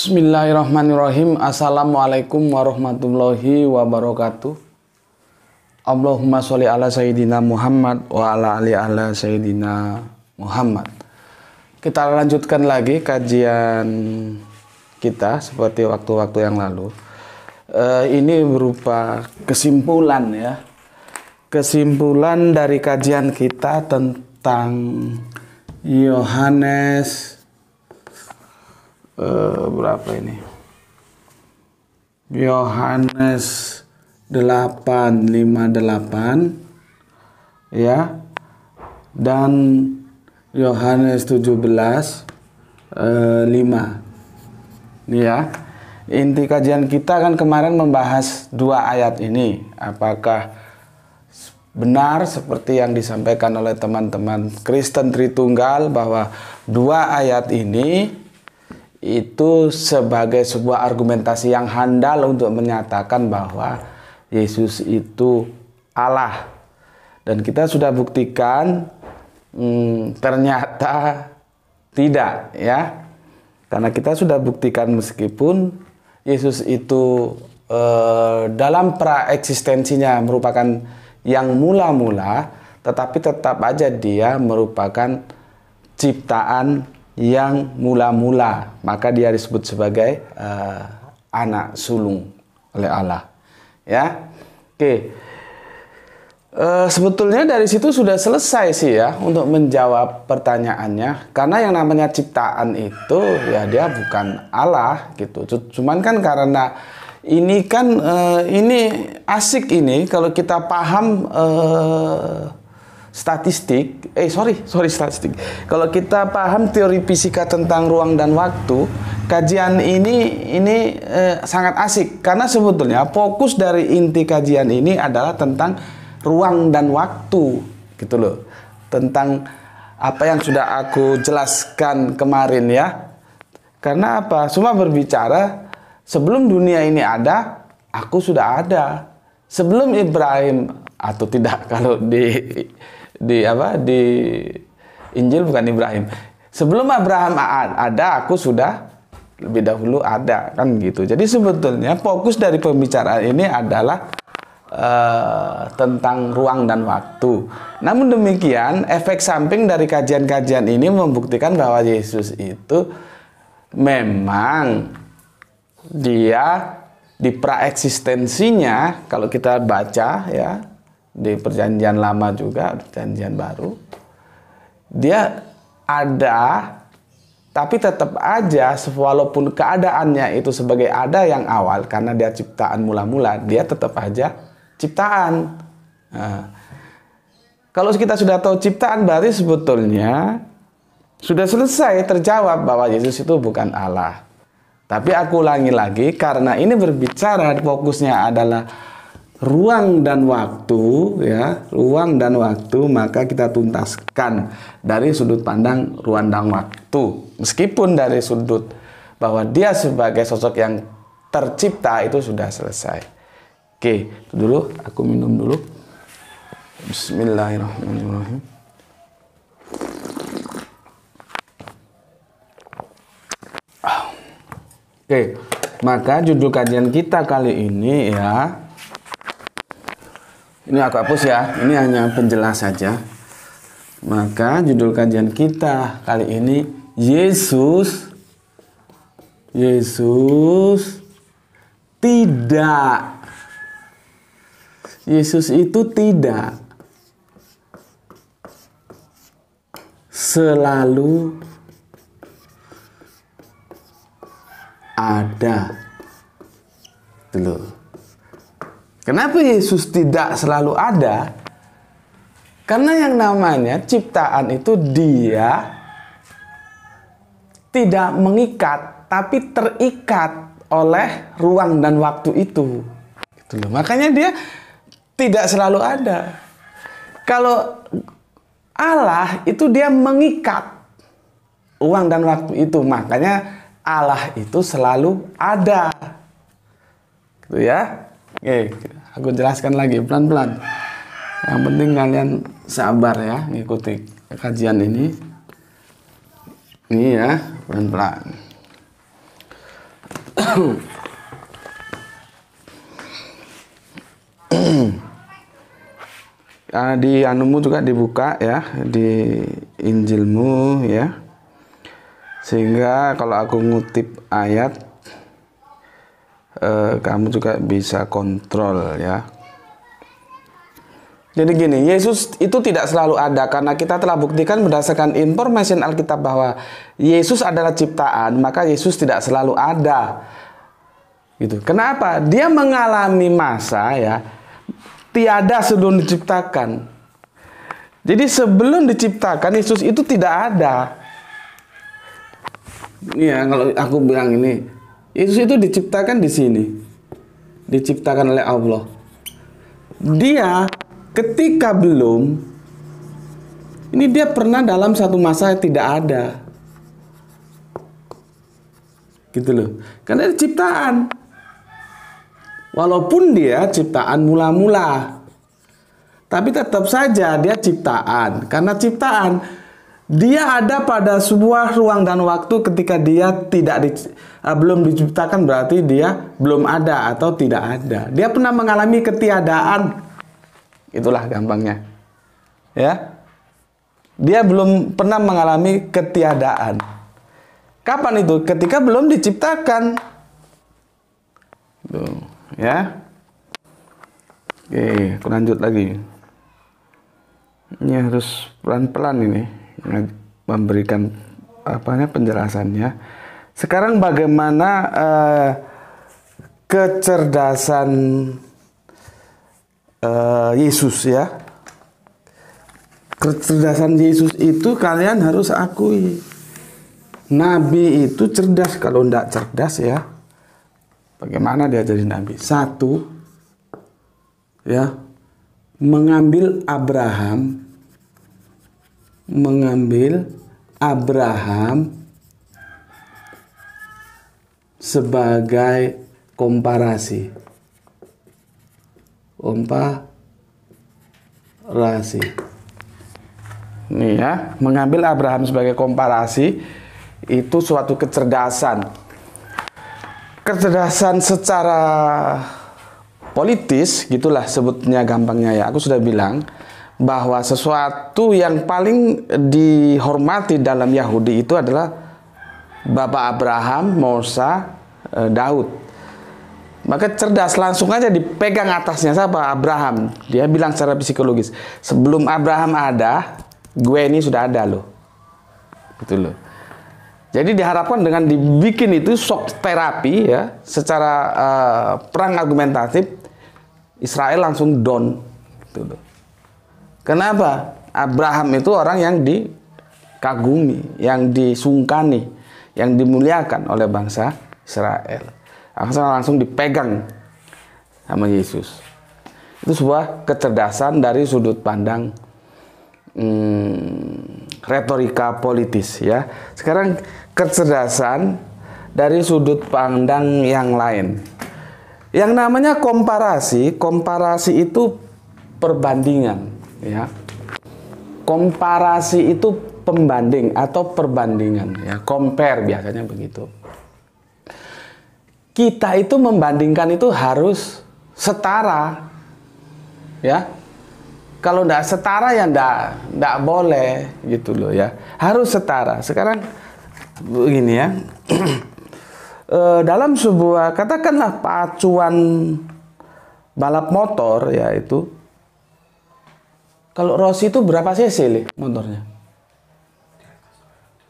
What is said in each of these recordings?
Bismillahirrahmanirrahim. Assalamualaikum warahmatullahi wabarakatuh. Allahumma sholli ala sayyidina Muhammad wa ala ali ala sayyidina Muhammad. Kita lanjutkan lagi kajian kita seperti waktu-waktu yang lalu. E, ini berupa kesimpulan ya. Kesimpulan dari kajian kita tentang Yohanes Eh, berapa ini? Yohanes 858 ya. Dan Yohanes 17 belas 5. Eh, ya. Inti kajian kita kan kemarin membahas dua ayat ini. Apakah benar seperti yang disampaikan oleh teman-teman Kristen Tritunggal bahwa dua ayat ini itu sebagai sebuah argumentasi yang handal untuk menyatakan bahwa Yesus itu Allah. Dan kita sudah buktikan hmm, ternyata tidak ya. Karena kita sudah buktikan meskipun Yesus itu eh, dalam eksistensinya merupakan yang mula-mula tetapi tetap aja dia merupakan ciptaan yang mula-mula, maka dia disebut sebagai uh, anak sulung oleh Allah. Ya, oke. Okay. Uh, eh, sebetulnya dari situ sudah selesai sih ya untuk menjawab pertanyaannya karena yang namanya ciptaan itu ya dia bukan Allah gitu. Cuman kan karena ini kan uh, ini asik ini kalau kita paham uh, statistik, eh sorry, sorry statistik. Kalau kita paham teori fisika tentang ruang dan waktu, kajian ini ini eh, sangat asik karena sebetulnya fokus dari inti kajian ini adalah tentang ruang dan waktu, gitu loh. Tentang apa yang sudah aku jelaskan kemarin ya. Karena apa? Semua berbicara sebelum dunia ini ada, aku sudah ada. Sebelum Ibrahim atau tidak kalau di di apa di Injil bukan Ibrahim. Sebelum Abraham ada, aku sudah lebih dahulu ada kan gitu. Jadi sebetulnya fokus dari pembicaraan ini adalah uh, tentang ruang dan waktu. Namun demikian, efek samping dari kajian-kajian ini membuktikan bahwa Yesus itu memang dia di praeksistensinya kalau kita baca ya di perjanjian lama juga, perjanjian baru. Dia ada tapi tetap aja walaupun keadaannya itu sebagai ada yang awal karena dia ciptaan mula-mula, dia tetap aja ciptaan. Nah, kalau kita sudah tahu ciptaan berarti sebetulnya sudah selesai terjawab bahwa Yesus itu bukan Allah. Tapi aku ulangi lagi karena ini berbicara fokusnya adalah ruang dan waktu ya ruang dan waktu maka kita tuntaskan dari sudut pandang ruang dan waktu meskipun dari sudut bahwa dia sebagai sosok yang tercipta itu sudah selesai oke itu dulu aku minum dulu Bismillahirrahmanirrahim Oke, maka judul kajian kita kali ini ya ini aku hapus ya. Ini hanya penjelas saja. Maka judul kajian kita kali ini Yesus Yesus tidak Yesus itu tidak selalu ada Tuh. Kenapa Yesus tidak selalu ada? Karena yang namanya ciptaan itu dia tidak mengikat tapi terikat oleh ruang dan waktu itu. Gitu loh. Makanya dia tidak selalu ada. Kalau Allah itu dia mengikat ruang dan waktu itu. Makanya Allah itu selalu ada. Gitu ya. Oke, aku jelaskan lagi pelan-pelan. Yang penting kalian sabar ya ngikuti kajian ini. Ini ya, pelan-pelan. Ah, di anumu juga dibuka ya di Injilmu ya sehingga kalau aku ngutip ayat eh, kamu juga bisa kontrol ya. Jadi gini, Yesus itu tidak selalu ada karena kita telah buktikan berdasarkan informasi Alkitab bahwa Yesus adalah ciptaan, maka Yesus tidak selalu ada. Gitu. Kenapa? Dia mengalami masa ya tiada sebelum diciptakan. Jadi sebelum diciptakan Yesus itu tidak ada. Ini ya kalau aku bilang ini Yesus itu diciptakan di sini. Diciptakan oleh Allah. Dia ketika belum ini dia pernah dalam satu masa tidak ada. Gitu loh. Karena dia ciptaan. Walaupun dia ciptaan mula-mula. Tapi tetap saja dia ciptaan. Karena ciptaan dia ada pada sebuah ruang dan waktu ketika dia tidak di, uh, belum diciptakan berarti dia belum ada atau tidak ada. Dia pernah mengalami ketiadaan. Itulah gampangnya. Ya. Dia belum pernah mengalami ketiadaan. Kapan itu? Ketika belum diciptakan. Tuh, ya. Oke, lanjut lagi. Ini harus pelan-pelan ini. Nah, memberikan apa penjelasannya. Sekarang bagaimana eh, kecerdasan eh, Yesus ya? Kecerdasan Yesus itu kalian harus akui. Nabi itu cerdas kalau tidak cerdas ya. Bagaimana dia jadi nabi? Satu ya mengambil Abraham mengambil Abraham sebagai komparasi. Komparasi. Nih ya, mengambil Abraham sebagai komparasi itu suatu kecerdasan. Kecerdasan secara politis gitulah sebutnya gampangnya ya. Aku sudah bilang bahwa sesuatu yang paling dihormati dalam Yahudi itu adalah Bapak Abraham, Musa, eh, Daud. Maka cerdas langsung aja dipegang atasnya siapa? Abraham. Dia bilang secara psikologis, sebelum Abraham ada, gue ini sudah ada loh. Betul gitu loh. Jadi diharapkan dengan dibikin itu shock terapi ya, secara uh, perang argumentatif Israel langsung down gitu loh. Kenapa? Abraham itu orang yang dikagumi, yang disungkani, yang dimuliakan oleh bangsa Israel. Langsung langsung dipegang sama Yesus. Itu sebuah kecerdasan dari sudut pandang hmm, retorika politis ya. Sekarang kecerdasan dari sudut pandang yang lain. Yang namanya komparasi, komparasi itu perbandingan ya komparasi itu pembanding atau perbandingan ya compare biasanya begitu kita itu membandingkan itu harus setara ya kalau tidak setara ya tidak tidak boleh gitu loh ya harus setara sekarang begini ya e, dalam sebuah katakanlah pacuan balap motor yaitu kalau Rossi itu berapa cc li, motornya?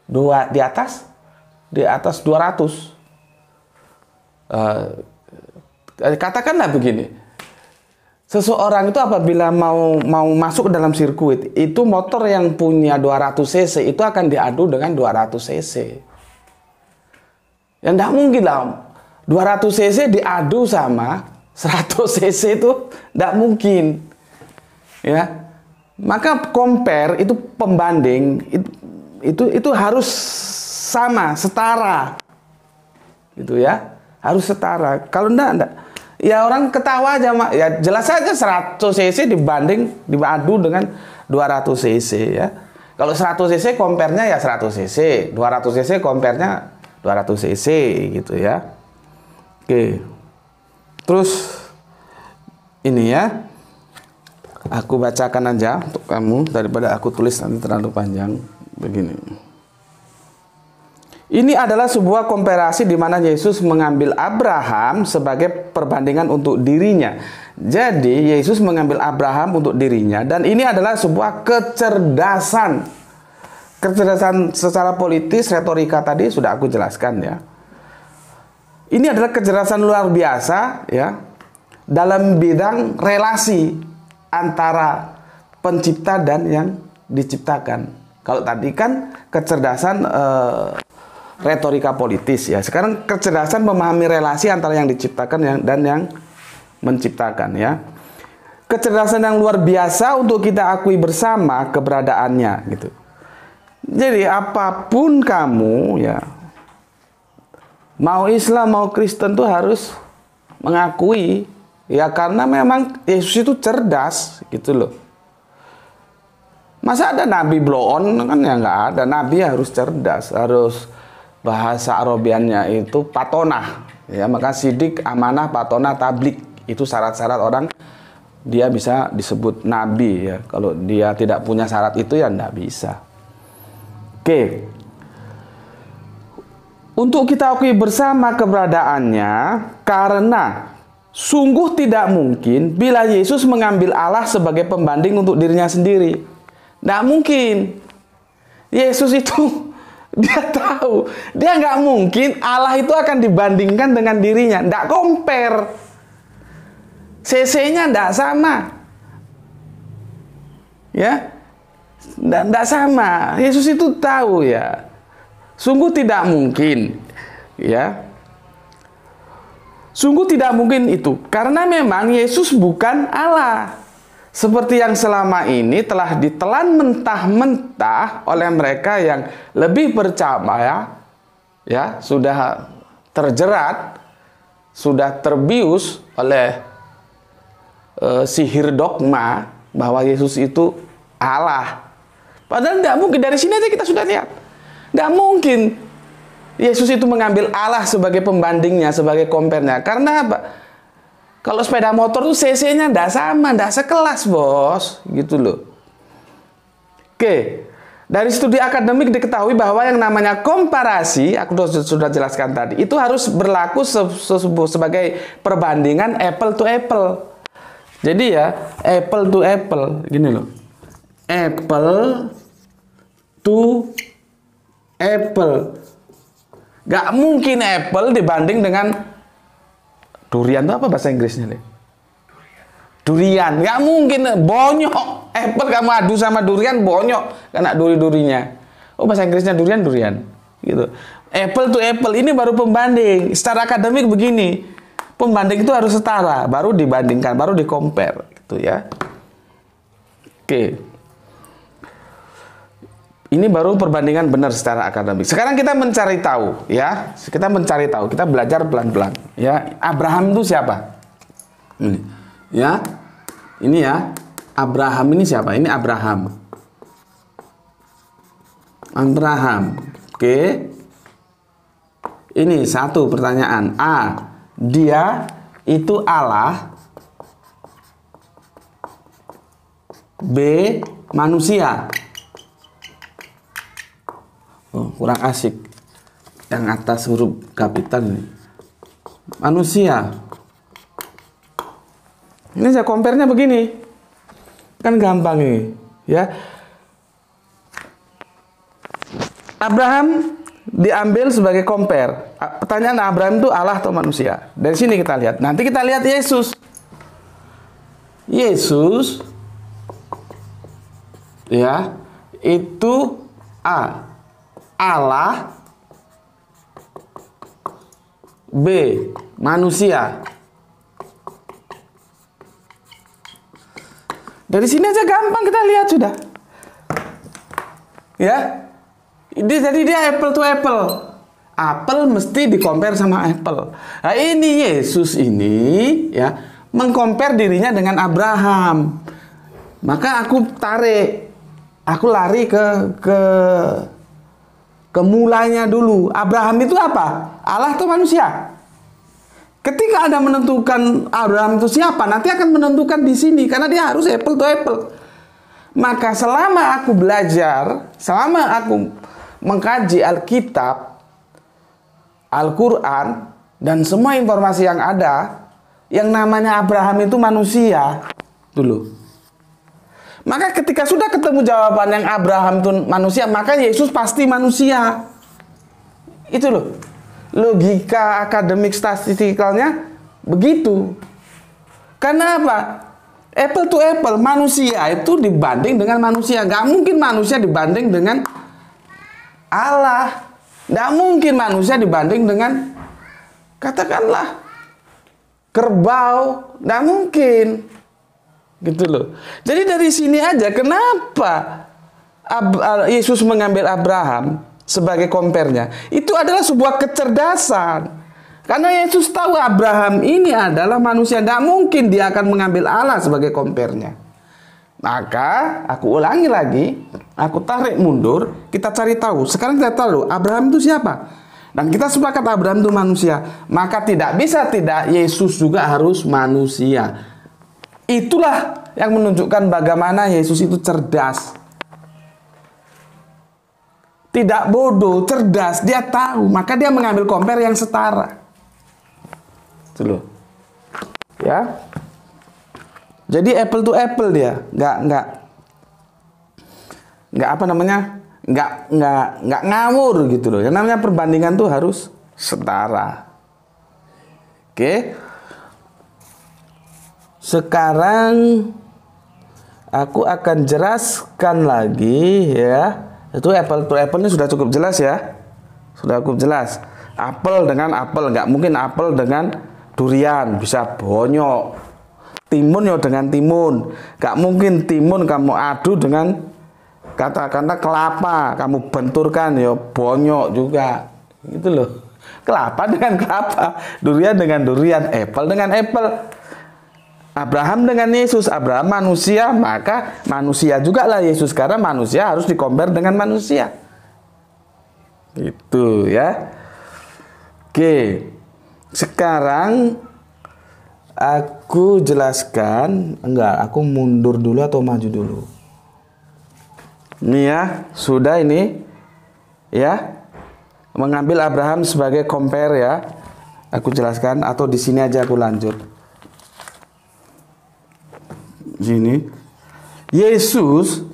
Dua di atas? Di atas 200. Uh, eh, katakanlah begini. Seseorang itu apabila mau mau masuk dalam sirkuit, itu motor yang punya 200 cc itu akan diadu dengan 200 cc. Yang tidak mungkin lah 200 cc diadu sama 100 cc itu tidak mungkin. Ya, maka compare itu pembanding itu itu, itu harus sama, setara. Gitu ya. Harus setara. Kalau enggak enggak ya orang ketawa aja mak ya jelas saja 100 cc dibanding diadu dengan 200 cc ya kalau 100 cc compare-nya ya 100 cc 200 cc compare-nya 200 cc gitu ya oke terus ini ya Aku bacakan aja untuk kamu daripada aku tulis nanti terlalu panjang begini. Ini adalah sebuah komparasi di mana Yesus mengambil Abraham sebagai perbandingan untuk dirinya. Jadi Yesus mengambil Abraham untuk dirinya dan ini adalah sebuah kecerdasan. Kecerdasan secara politis retorika tadi sudah aku jelaskan ya. Ini adalah kecerdasan luar biasa ya dalam bidang relasi antara pencipta dan yang diciptakan. Kalau tadi kan kecerdasan e, retorika politis ya. Sekarang kecerdasan memahami relasi antara yang diciptakan yang, dan yang menciptakan ya. Kecerdasan yang luar biasa untuk kita akui bersama keberadaannya gitu. Jadi apapun kamu ya mau Islam mau Kristen tuh harus mengakui Ya karena memang Yesus itu cerdas gitu loh. Masa ada nabi blow on kan ya nggak ada. Nabi harus cerdas, harus bahasa Arabiannya itu patona Ya maka sidik, amanah, patona tablik itu syarat-syarat orang dia bisa disebut nabi ya. Kalau dia tidak punya syarat itu ya nggak bisa. Oke. Untuk kita akui bersama keberadaannya karena Sungguh tidak mungkin bila Yesus mengambil Allah sebagai pembanding untuk dirinya sendiri. Tidak mungkin. Yesus itu dia tahu. Dia nggak mungkin Allah itu akan dibandingkan dengan dirinya. Tidak compare. CC-nya tidak sama. Ya, tidak sama. Yesus itu tahu ya. Sungguh tidak mungkin. Ya, Sungguh tidak mungkin itu, karena memang Yesus bukan Allah. Seperti yang selama ini telah ditelan mentah-mentah oleh mereka yang lebih percaya, ya, sudah terjerat, sudah terbius oleh e, sihir dogma bahwa Yesus itu Allah. Padahal tidak mungkin dari sini aja kita sudah lihat, tidak mungkin Yesus itu mengambil Allah sebagai pembandingnya, sebagai kompernya. Karena apa? Kalau sepeda motor tuh CC-nya ndak sama, ndak sekelas, Bos, gitu loh. Oke. Dari studi akademik diketahui bahwa yang namanya komparasi, aku sudah jelaskan tadi, itu harus berlaku se sebagai perbandingan apple to apple. Jadi ya, apple to apple, gini loh. Apple to apple. Gak mungkin apple dibanding dengan durian itu apa bahasa Inggrisnya nih? Durian. Gak mungkin bonyok. Apple kamu adu sama durian bonyok karena duri-durinya. Oh bahasa Inggrisnya durian durian. Gitu. Apple to apple ini baru pembanding. Secara akademik begini. Pembanding itu harus setara, baru dibandingkan, baru dikompar gitu ya. Oke. Okay. Ini baru perbandingan benar secara akademik. Sekarang kita mencari tahu, ya. Kita mencari tahu, kita belajar pelan-pelan, ya. Abraham itu siapa? Ini. Ya. Ini ya. Abraham ini siapa? Ini Abraham. Abraham. Oke. Ini satu pertanyaan. A. Dia itu Allah. B. Manusia oh, kurang asik yang atas huruf kapital nih manusia ini saya compare-nya begini kan gampang ini ya Abraham diambil sebagai compare pertanyaan Abraham itu Allah atau manusia dari sini kita lihat nanti kita lihat Yesus Yesus ya itu A Allah B. Manusia Dari sini aja gampang kita lihat sudah Ya Ini Jadi dia apple to apple Apple mesti dikompar sama apple Nah ini Yesus ini ya Mengkompar dirinya dengan Abraham Maka aku tarik Aku lari ke ke Kemulanya dulu. Abraham itu apa? Allah atau manusia? Ketika Anda menentukan Abraham itu siapa, nanti akan menentukan di sini karena dia harus apple to apple. Maka selama aku belajar, selama aku mengkaji Alkitab, Al-Qur'an dan semua informasi yang ada, yang namanya Abraham itu manusia dulu. Maka ketika sudah ketemu jawaban yang Abraham itu manusia, maka Yesus pasti manusia. Itu loh. Logika akademik statistikalnya begitu. Karena apa? Apple to apple, manusia itu dibanding dengan manusia. Gak mungkin manusia dibanding dengan Allah. Gak mungkin manusia dibanding dengan katakanlah kerbau. Gak mungkin. Gitu loh. Jadi dari sini aja kenapa Ab Yesus mengambil Abraham sebagai kompernya? Itu adalah sebuah kecerdasan. Karena Yesus tahu Abraham ini adalah manusia, tidak mungkin dia akan mengambil Allah sebagai kompernya. Maka aku ulangi lagi, aku tarik mundur, kita cari tahu. Sekarang kita tahu Abraham itu siapa? Dan kita sepakat Abraham itu manusia. Maka tidak bisa tidak Yesus juga harus manusia. Itulah yang menunjukkan bagaimana Yesus itu cerdas. Tidak bodoh, cerdas, dia tahu. Maka dia mengambil compare yang setara. Itu Ya. Jadi apple to apple dia, nggak nggak nggak apa namanya nggak nggak nggak ngawur gitu loh. Yang namanya perbandingan tuh harus setara. Oke. Okay? Sekarang aku akan jelaskan lagi ya. Itu apple to apple ini sudah cukup jelas ya. Sudah cukup jelas. apple dengan apple nggak mungkin apple dengan durian bisa bonyok. Timun yo ya dengan timun. Nggak mungkin timun kamu adu dengan kata-kata kelapa kamu benturkan yo ya, bonyok juga. Gitu loh. Kelapa dengan kelapa, durian dengan durian, apple dengan apple Abraham dengan Yesus, Abraham manusia, maka manusia juga lah Yesus karena manusia harus dikomber dengan manusia. itu ya. Oke. Sekarang aku jelaskan, enggak, aku mundur dulu atau maju dulu. Nih ya, sudah ini ya. Mengambil Abraham sebagai compare ya. Aku jelaskan atau di sini aja aku lanjut sini Yesus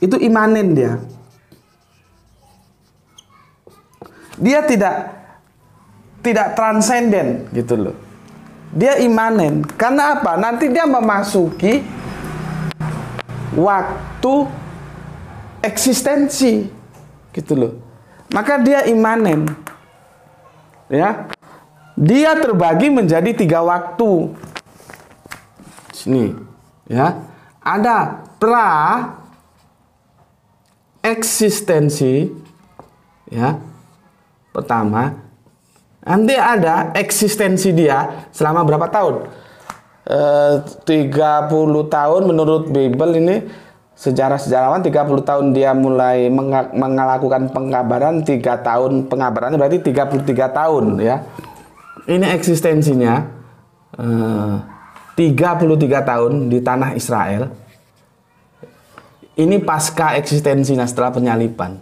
itu imanin dia dia tidak tidak transenden gitu loh dia imanen karena apa nanti dia memasuki waktu eksistensi gitu loh maka dia imanen ya dia terbagi menjadi tiga waktu sini ya ada pra eksistensi ya pertama nanti ada eksistensi dia selama berapa tahun e, eh, 30 tahun menurut Bible ini sejarah sejarawan 30 tahun dia mulai melakukan pengabaran tiga tahun pengabaran berarti 33 tahun ya ini eksistensinya eh, 33 tahun di tanah Israel. Ini pasca eksistensinya setelah penyalipan.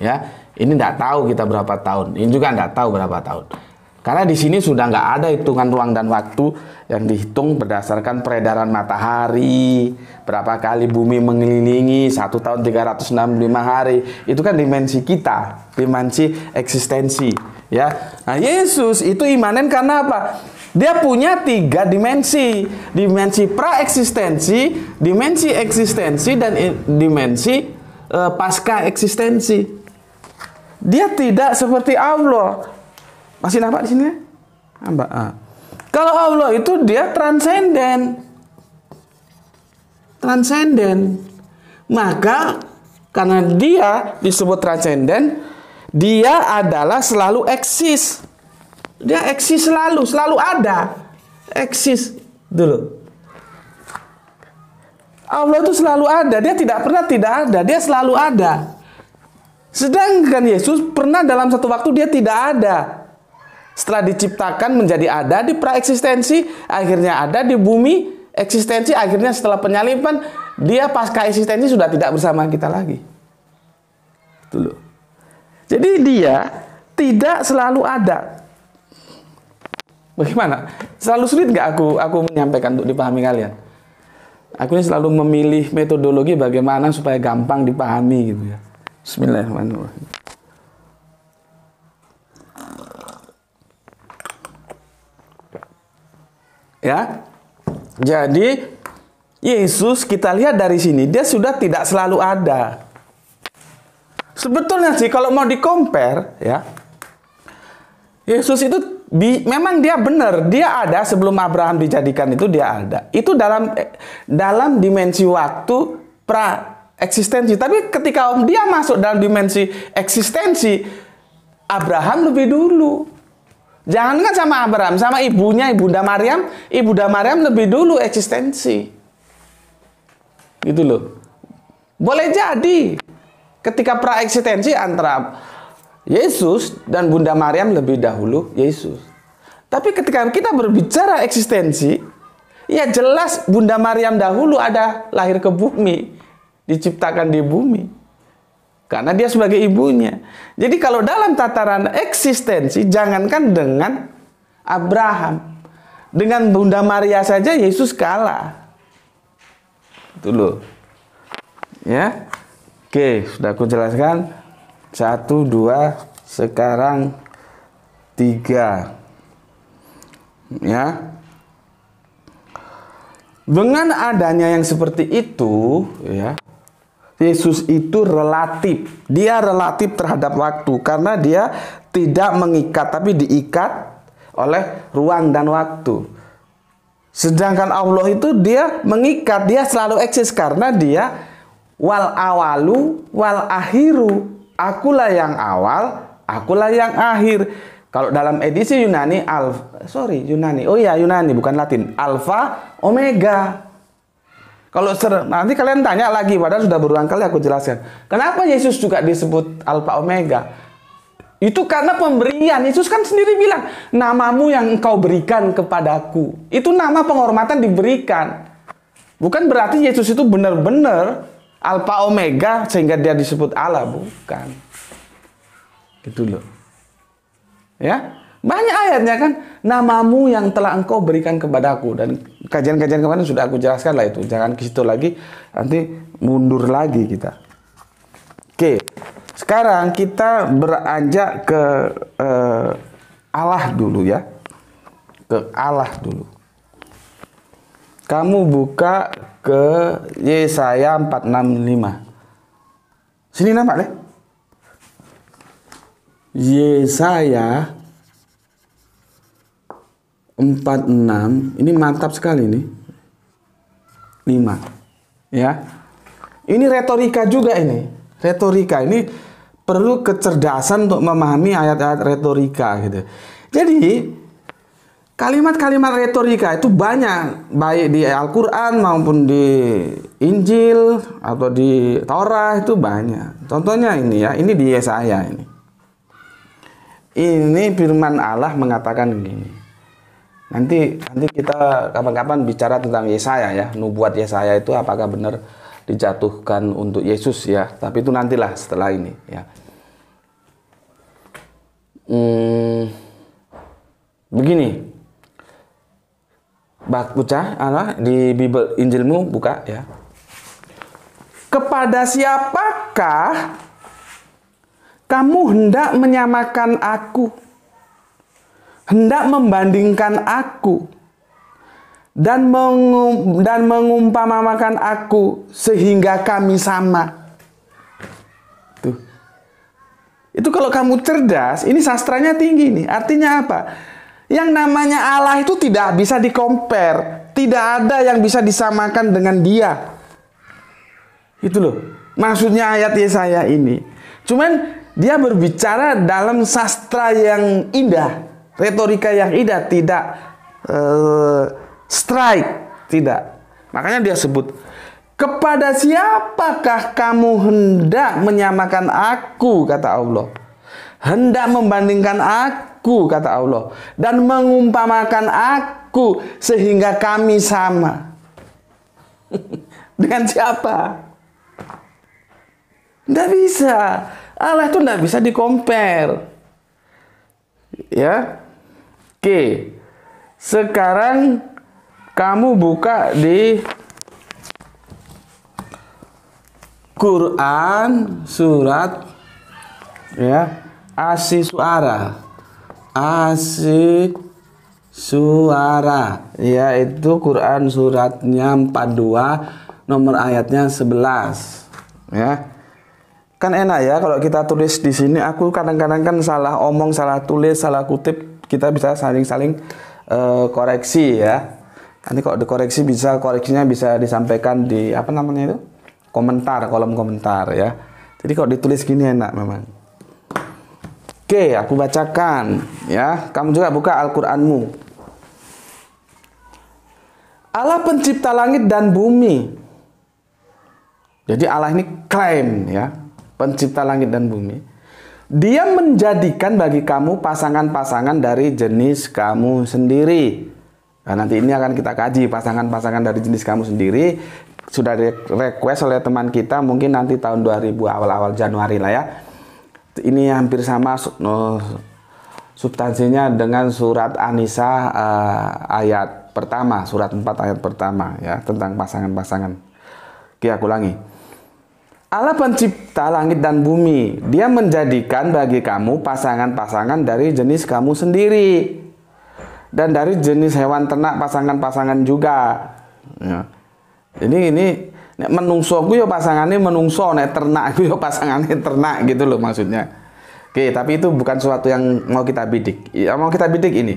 Ya, ini tidak tahu kita berapa tahun. Ini juga tidak tahu berapa tahun. Karena di sini sudah nggak ada hitungan ruang dan waktu yang dihitung berdasarkan peredaran matahari, berapa kali bumi mengelilingi, satu tahun 365 hari. Itu kan dimensi kita, dimensi eksistensi. Ya, nah Yesus itu imanen karena apa? Dia punya tiga dimensi, dimensi pra praeksistensi, dimensi eksistensi dan dimensi e, pasca eksistensi. Dia tidak seperti Allah. Masih nampak di sini? Ya? Nampak. Ah. Kalau Allah itu dia transenden. Transenden. Maka karena dia disebut transenden, dia adalah selalu eksis. Dia eksis selalu, selalu ada. Eksis dulu. Allah itu selalu ada, dia tidak pernah tidak ada, dia selalu ada. Sedangkan Yesus pernah dalam satu waktu dia tidak ada. Setelah diciptakan menjadi ada di praeksistensi, akhirnya ada di bumi, eksistensi akhirnya setelah penyalipan, dia pasca eksistensi sudah tidak bersama kita lagi. Dulu. Jadi dia tidak selalu ada. Bagaimana? Selalu sulit nggak aku aku menyampaikan untuk dipahami kalian? Aku ini selalu memilih metodologi bagaimana supaya gampang dipahami gitu ya. Bismillahirrahmanirrahim. Ya. Jadi Yesus kita lihat dari sini dia sudah tidak selalu ada. Sebetulnya sih kalau mau dikompar ya Yesus itu bi, memang dia benar, dia ada sebelum Abraham dijadikan itu dia ada. Itu dalam dalam dimensi waktu pra eksistensi. Tapi ketika dia masuk dalam dimensi eksistensi, Abraham lebih dulu. Jangan kan sama Abraham, sama ibunya Ibunda Maryam, Ibunda Maryam lebih dulu eksistensi. Gitu loh. Boleh jadi ketika pra eksistensi antara Yesus dan Bunda Maryam lebih dahulu Yesus. Tapi ketika kita berbicara eksistensi, ya jelas Bunda Maryam dahulu ada lahir ke bumi, diciptakan di bumi. Karena dia sebagai ibunya. Jadi kalau dalam tataran eksistensi, jangankan dengan Abraham. Dengan Bunda Maria saja Yesus kalah. Itu loh. Ya. Oke, sudah aku jelaskan satu dua sekarang tiga ya dengan adanya yang seperti itu ya Yesus itu relatif dia relatif terhadap waktu karena dia tidak mengikat tapi diikat oleh ruang dan waktu sedangkan Allah itu dia mengikat dia selalu eksis karena dia wal awalu wal akhiru Akulah yang awal, akulah yang akhir. Kalau dalam edisi Yunani alfa, sorry Yunani. Oh iya, Yunani bukan Latin. Alfa Omega. Kalau ser, nanti kalian tanya lagi padahal sudah berulang kali aku jelaskan. Kenapa Yesus juga disebut Alfa Omega? Itu karena pemberian. Yesus kan sendiri bilang, "Namamu yang engkau berikan kepadaku." Itu nama penghormatan diberikan. Bukan berarti Yesus itu benar-benar alfa omega sehingga dia disebut Allah bukan gitu loh ya banyak ayatnya kan namamu yang telah engkau berikan kepadaku dan kajian-kajian kemarin sudah aku jelaskan lah itu jangan ke situ lagi nanti mundur lagi kita oke sekarang kita beranjak ke eh, Allah dulu ya ke Allah dulu kamu buka ke Yesaya 465. Sini nama deh. Yesaya 46 ini mantap sekali ini. 5 ya ini retorika juga ini retorika ini perlu kecerdasan untuk memahami ayat-ayat retorika gitu jadi Kalimat-kalimat retorika itu banyak baik di Al-Qur'an maupun di Injil atau di Taurat itu banyak. Contohnya ini ya, ini di Yesaya ini. Ini firman Allah mengatakan begini. Nanti nanti kita kapan-kapan bicara tentang Yesaya ya, nubuat Yesaya itu apakah benar dijatuhkan untuk Yesus ya, tapi itu nantilah setelah ini ya. Hmm, begini, baca Allah di Bible Injilmu buka ya. Kepada siapakah kamu hendak menyamakan aku? Hendak membandingkan aku dan mengum, dan mengumpamakan aku sehingga kami sama. Tuh. Itu kalau kamu cerdas, ini sastranya tinggi nih. Artinya apa? Yang namanya Allah itu tidak bisa dikompar, tidak ada yang bisa disamakan dengan Dia. Itu loh, maksudnya ayat Yesaya ini. Cuman dia berbicara dalam sastra yang indah, retorika yang indah, tidak uh, strike, tidak. Makanya dia sebut kepada siapakah kamu hendak menyamakan aku kata Allah hendak membandingkan aku kata Allah dan mengumpamakan aku sehingga kami sama. Dengan siapa? Tidak bisa. Allah itu tidak bisa dikompar. Ya. Oke. Sekarang kamu buka di Quran surat ya AC suara AC suara yaitu Quran suratnya 42 nomor ayatnya 11 ya kan enak ya kalau kita tulis di sini aku kadang-kadang kan salah omong salah tulis salah kutip kita bisa saling-saling uh, koreksi ya nanti kalau dikoreksi bisa koreksinya bisa disampaikan di apa namanya itu komentar kolom komentar ya jadi kalau ditulis gini enak memang Oke, aku bacakan ya. Kamu juga buka Al-Qur'anmu. Allah pencipta langit dan bumi. Jadi Allah ini klaim ya, pencipta langit dan bumi. Dia menjadikan bagi kamu pasangan-pasangan dari jenis kamu sendiri. Nah, nanti ini akan kita kaji pasangan-pasangan dari jenis kamu sendiri. Sudah request oleh teman kita mungkin nanti tahun 2000 awal-awal Januari lah ya ini hampir sama no, substansinya dengan surat Anisa uh, eh, ayat pertama, surat 4 ayat pertama ya tentang pasangan-pasangan. Oke, aku ulangi. Allah pencipta langit dan bumi. Dia menjadikan bagi kamu pasangan-pasangan dari jenis kamu sendiri. Dan dari jenis hewan ternak pasangan-pasangan juga. Ya. Ini ini nek menungso aku ya pasangannya menungso nek ternak aku ya pasangannya ternak gitu loh maksudnya oke tapi itu bukan suatu yang mau kita bidik yang mau kita bidik ini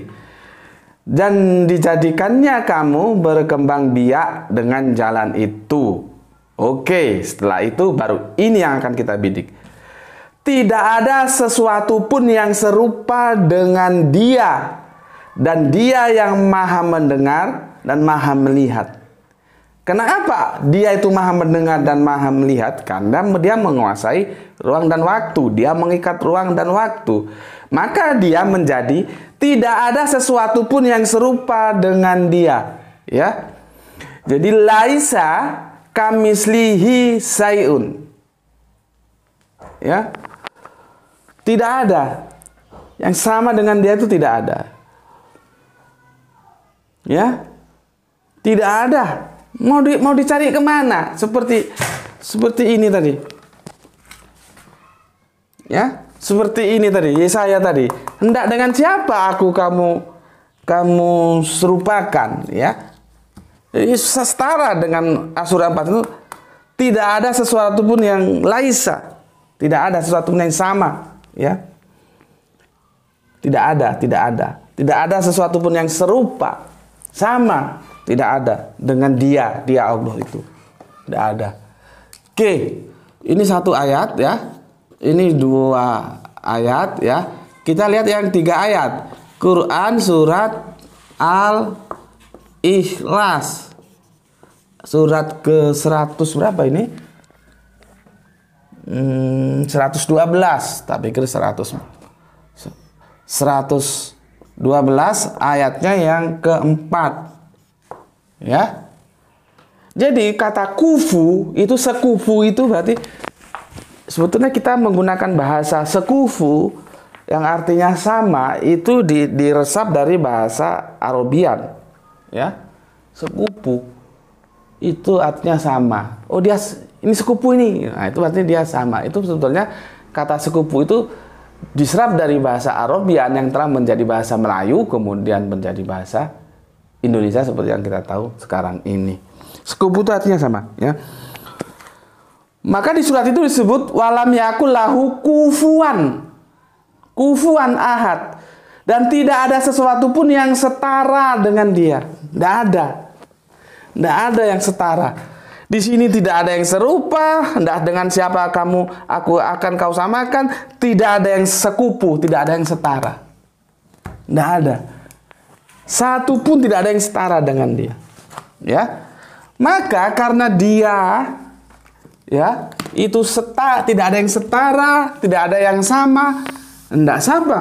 dan dijadikannya kamu berkembang biak dengan jalan itu oke setelah itu baru ini yang akan kita bidik tidak ada sesuatu pun yang serupa dengan dia dan dia yang maha mendengar dan maha melihat Kenapa? Dia itu maha mendengar dan maha melihat karena dia menguasai ruang dan waktu. Dia mengikat ruang dan waktu. Maka dia menjadi tidak ada sesuatu pun yang serupa dengan dia. Ya. Jadi laisa kamislihi sayun. Ya. Tidak ada yang sama dengan dia itu tidak ada. Ya. Tidak ada Mau di, mau dicari kemana? Seperti seperti ini tadi. Ya, seperti ini tadi, Yesaya tadi. Hendak dengan siapa aku kamu kamu serupakan, ya? Jadi setara dengan Asura 4 itu tidak ada sesuatu pun yang laisa. Tidak ada sesuatu pun yang sama, ya. Tidak ada, tidak ada. Tidak ada sesuatu pun yang serupa. Sama. Tidak ada. Dengan dia, dia Allah itu. Tidak ada. Oke, ini satu ayat ya. Ini dua ayat ya. Kita lihat yang tiga ayat. Quran surat Al-Ikhlas. Surat ke-100 berapa ini? Hmm, 112, tapi ke 100. 112 ayatnya yang keempat. Ya. Jadi kata kufu itu sekufu itu berarti sebetulnya kita menggunakan bahasa sekufu yang artinya sama itu di, diresap dari bahasa Arabian. Ya. Sekufu itu artinya sama. Oh dia ini sekupu ini. Nah, itu berarti dia sama. Itu sebetulnya kata sekupu itu diserap dari bahasa Arabian yang telah menjadi bahasa Melayu kemudian menjadi bahasa Indonesia seperti yang kita tahu sekarang ini. Sekubu itu artinya sama, ya. Maka di surat itu disebut walam yakul lahu kufuan. Kufuan ahad. Dan tidak ada sesuatu pun yang setara dengan dia. Tidak ada. Tidak ada yang setara. Di sini tidak ada yang serupa, tidak dengan siapa kamu aku akan kau samakan, tidak ada yang sekupu, tidak ada yang setara. Tidak ada. Satu pun tidak ada yang setara dengan dia. Ya. Maka karena dia ya, itu seta, tidak ada yang setara, tidak ada yang sama, enggak sama.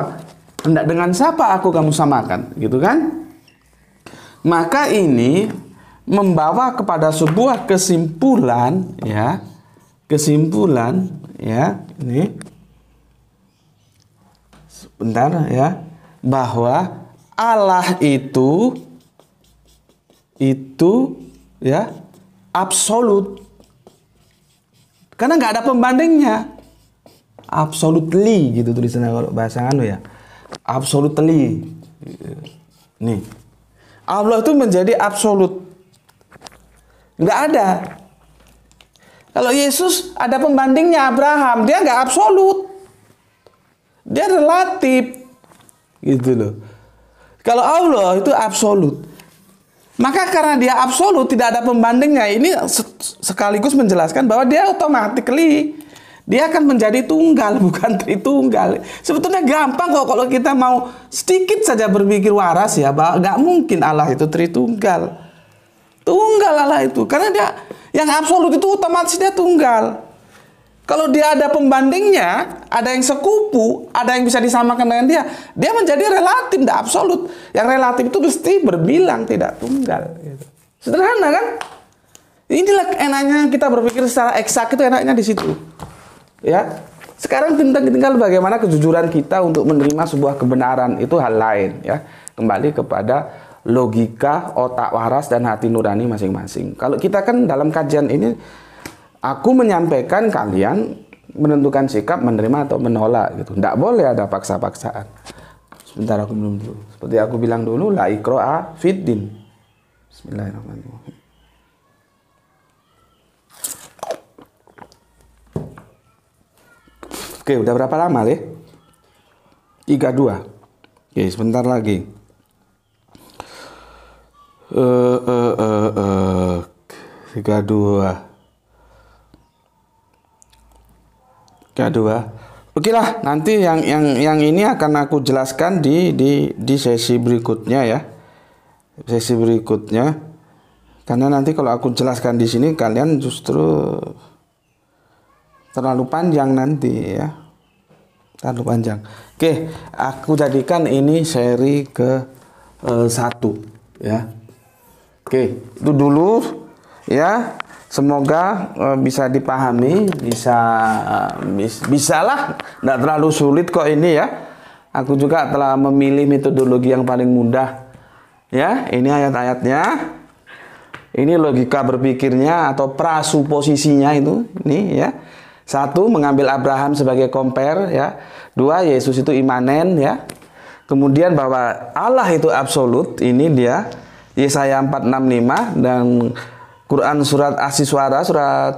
Enggak dengan siapa aku kamu samakan, gitu kan? Maka ini membawa kepada sebuah kesimpulan ya kesimpulan ya ini sebentar ya bahwa Allah itu itu ya absolut karena nggak ada pembandingnya absolutely gitu tulisannya kalau bahasa anu ya absolutely nih Allah itu menjadi absolut nggak ada kalau Yesus ada pembandingnya Abraham dia nggak absolut dia relatif gitu loh kalau Allah itu absolut. Maka karena dia absolut tidak ada pembandingnya ini sekaligus menjelaskan bahwa dia automatically dia akan menjadi tunggal bukan tritunggal. Sebetulnya gampang kok kalau kita mau sedikit saja berpikir waras ya bahwa nggak mungkin Allah itu tritunggal. Tunggal Allah itu karena dia yang absolut itu otomatis dia tunggal. Kalau dia ada pembandingnya, ada yang sekupu, ada yang bisa disamakan dengan dia, dia menjadi relatif, tidak absolut. Yang relatif itu mesti berbilang, tidak tunggal. Gitu. Sederhana kan? Inilah enaknya kita berpikir secara eksak itu enaknya di situ. Ya. Sekarang tinggal tinggal bagaimana kejujuran kita untuk menerima sebuah kebenaran itu hal lain ya. Kembali kepada logika, otak waras dan hati nurani masing-masing. Kalau kita kan dalam kajian ini Aku menyampaikan kalian menentukan sikap menerima atau menolak gitu. Tidak boleh ada paksa-paksaan. Sebentar aku belum dulu. Seperti aku bilang dulu, la ikro'a fiddin. Bismillahirrahmanirrahim. Oke, udah berapa lama Tiga 32. Oke, sebentar lagi. Eh uh, eh uh, uh, 32. K2. Oke lah, nanti yang yang yang ini akan aku jelaskan di di di sesi berikutnya ya. Sesi berikutnya. Karena nanti kalau aku jelaskan di sini kalian justru terlalu panjang nanti ya. Terlalu panjang. Oke, aku jadikan ini seri ke eh, satu ya. Oke, itu dulu ya. Semoga uh, bisa dipahami, bisa uh, bis, bisalah, tidak terlalu sulit kok ini ya. Aku juga telah memilih metodologi yang paling mudah. Ya, ini ayat-ayatnya. Ini logika berpikirnya atau prasuposisinya itu, ini ya. Satu mengambil Abraham sebagai compare ya. Dua Yesus itu imanen ya. Kemudian bahwa Allah itu absolut, ini dia Yesaya 465 dan Quran surat Asiswara surat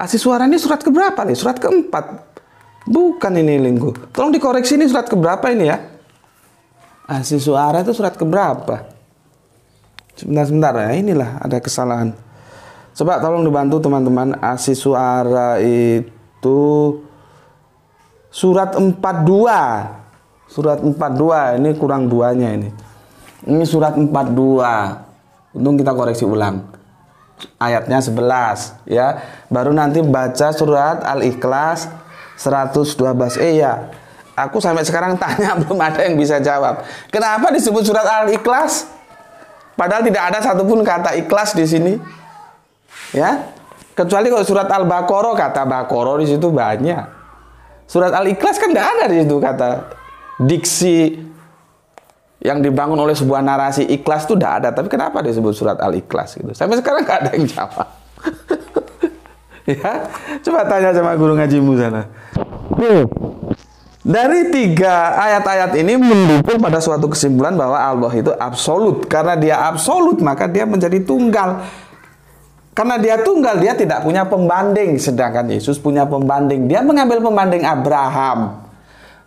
Asiswara ini surat keberapa nih? Surat keempat. Bukan ini linggu Tolong dikoreksi ini surat keberapa ini ya? Asiswara itu surat keberapa? Sebentar-sebentar ya, inilah ada kesalahan. Coba tolong dibantu teman-teman, Asiswara itu surat empat dua Surat empat dua ini kurang duanya ini. Ini surat empat dua Untung kita koreksi ulang. Ayatnya 11 ya. Baru nanti baca surat Al-Ikhlas 112. Eh ya, aku sampai sekarang tanya belum ada yang bisa jawab. Kenapa disebut surat Al-Ikhlas? Padahal tidak ada satupun kata ikhlas di sini. Ya. Kecuali kalau surat Al-Baqarah kata Baqarah di situ banyak. Surat Al-Ikhlas kan tidak ada di situ kata diksi yang dibangun oleh sebuah narasi ikhlas itu tidak ada. Tapi kenapa disebut surat al-ikhlas gitu? Sampai sekarang nggak ada yang jawab. ya, coba tanya sama guru ngaji sana. Iya. Dari tiga ayat-ayat ini mendukung pada suatu kesimpulan bahwa Allah itu absolut. Karena dia absolut, maka dia menjadi tunggal. Karena dia tunggal, dia tidak punya pembanding. Sedangkan Yesus punya pembanding. Dia mengambil pembanding Abraham.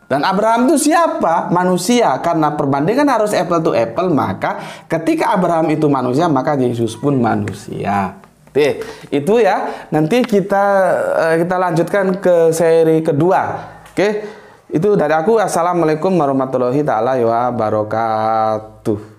Dan Abraham itu siapa? Manusia. Karena perbandingan harus apple to apple, maka ketika Abraham itu manusia, maka Yesus pun manusia. Oke, itu ya. Nanti kita eh, kita lanjutkan ke seri kedua. Oke. Itu dari aku. Assalamualaikum warahmatullahi taala wabarakatuh.